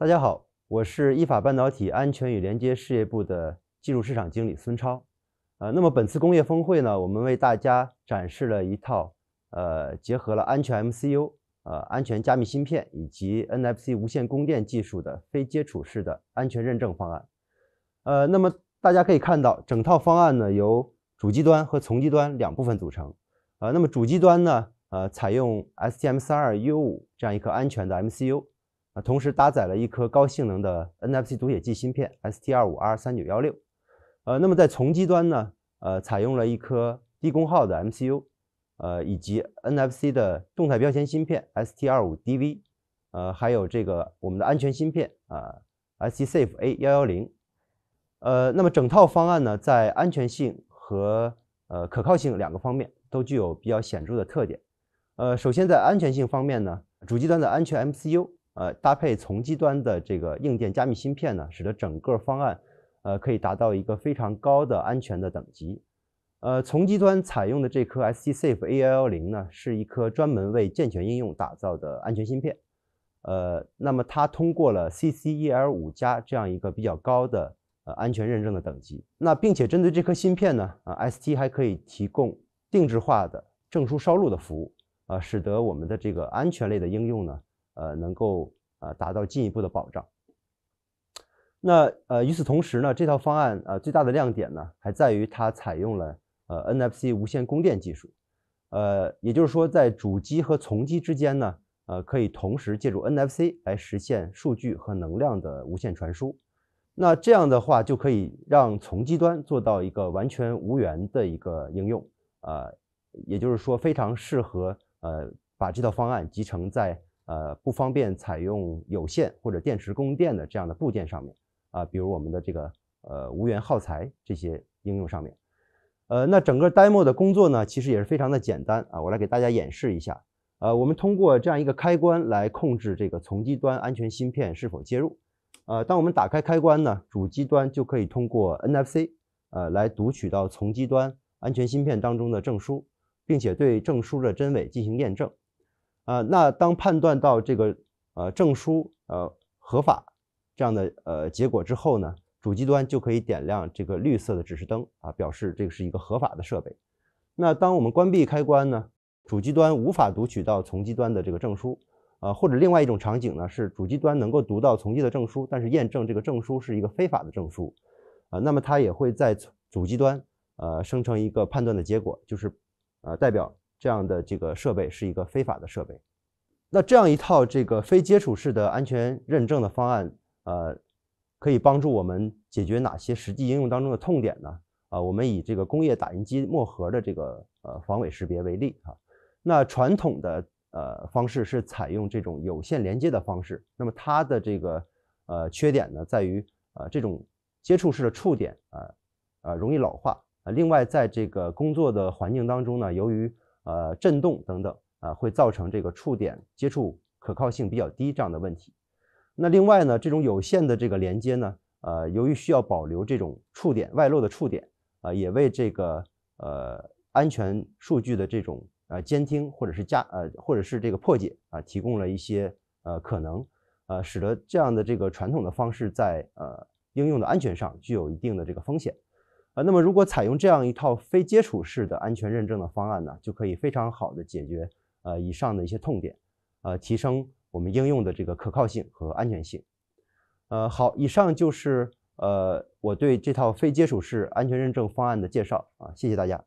大家好，我是依法半导体安全与连接事业部的技术市场经理孙超。呃，那么本次工业峰会呢，我们为大家展示了一套呃结合了安全 MCU、呃安全加密芯片以及 NFC 无线供电技术的非接触式的安全认证方案。呃，那么大家可以看到，整套方案呢由主机端和从机端两部分组成。呃，那么主机端呢，呃，采用 STM32U5 这样一颗安全的 MCU。啊，同时搭载了一颗高性能的 NFC 读写器芯片 ST25R3916，呃，那么在从机端呢，呃，采用了一颗低功耗的 MCU，呃，以及 NFC 的动态标签芯片 ST25DV，呃，还有这个我们的安全芯片啊 s t s a f e a 1 1 0呃，那么整套方案呢，在安全性和呃可靠性两个方面都具有比较显著的特点。呃，首先在安全性方面呢，主机端的安全 MCU。呃，搭配从机端的这个硬件加密芯片呢，使得整个方案呃可以达到一个非常高的安全的等级。呃，从机端采用的这颗 STSAFE A110 呢，是一颗专门为健全应用打造的安全芯片。呃，那么它通过了 CC E L 五加这样一个比较高的呃安全认证的等级。那并且针对这颗芯片呢，呃，ST 还可以提供定制化的证书烧录的服务，啊，使得我们的这个安全类的应用呢。呃，能够呃达到进一步的保障。那呃与此同时呢，这套方案呃最大的亮点呢，还在于它采用了呃 NFC 无线供电技术，呃也就是说，在主机和从机之间呢，呃可以同时借助 NFC 来实现数据和能量的无线传输。那这样的话，就可以让从机端做到一个完全无源的一个应用，啊，也就是说非常适合呃把这套方案集成在。呃，不方便采用有线或者电池供电的这样的部件上面啊，比如我们的这个呃无源耗材这些应用上面。呃，那整个 demo 的工作呢，其实也是非常的简单啊，我来给大家演示一下。呃，我们通过这样一个开关来控制这个从机端安全芯片是否接入。呃，当我们打开开关呢，主机端就可以通过 NFC 呃来读取到从机端安全芯片当中的证书，并且对证书的真伪进行验证。啊，那当判断到这个呃证书呃合法这样的呃结果之后呢，主机端就可以点亮这个绿色的指示灯啊，表示这个是一个合法的设备。那当我们关闭开关呢，主机端无法读取到从机端的这个证书啊，或者另外一种场景呢，是主机端能够读到从机的证书，但是验证这个证书是一个非法的证书啊，那么它也会在主机端呃生成一个判断的结果，就是呃代表。这样的这个设备是一个非法的设备，那这样一套这个非接触式的安全认证的方案，呃，可以帮助我们解决哪些实际应用当中的痛点呢？啊，我们以这个工业打印机墨盒的这个呃防伪识别为例啊。那传统的呃方式是采用这种有线连接的方式，那么它的这个呃缺点呢在于呃这种接触式的触点啊呃容易老化啊。另外在这个工作的环境当中呢，由于呃，振动等等啊，会造成这个触点接触可靠性比较低这样的问题。那另外呢，这种有线的这个连接呢，呃，由于需要保留这种触点外露的触点啊，也为这个呃安全数据的这种呃监听或者是加呃或者是这个破解啊提供了一些呃可能，呃，使得这样的这个传统的方式在呃应用的安全上具有一定的这个风险。啊，那么如果采用这样一套非接触式的安全认证的方案呢，就可以非常好的解决呃以上的一些痛点，呃，提升我们应用的这个可靠性和安全性。呃，好，以上就是呃我对这套非接触式安全认证方案的介绍啊，谢谢大家。